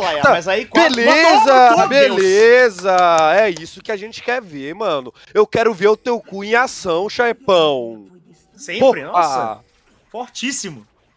Laia, tá, mas aí beleza, beleza. É isso que a gente quer ver, mano. Eu quero ver o teu cu em ação, Chaipão. Sempre, nossa. Fortíssimo.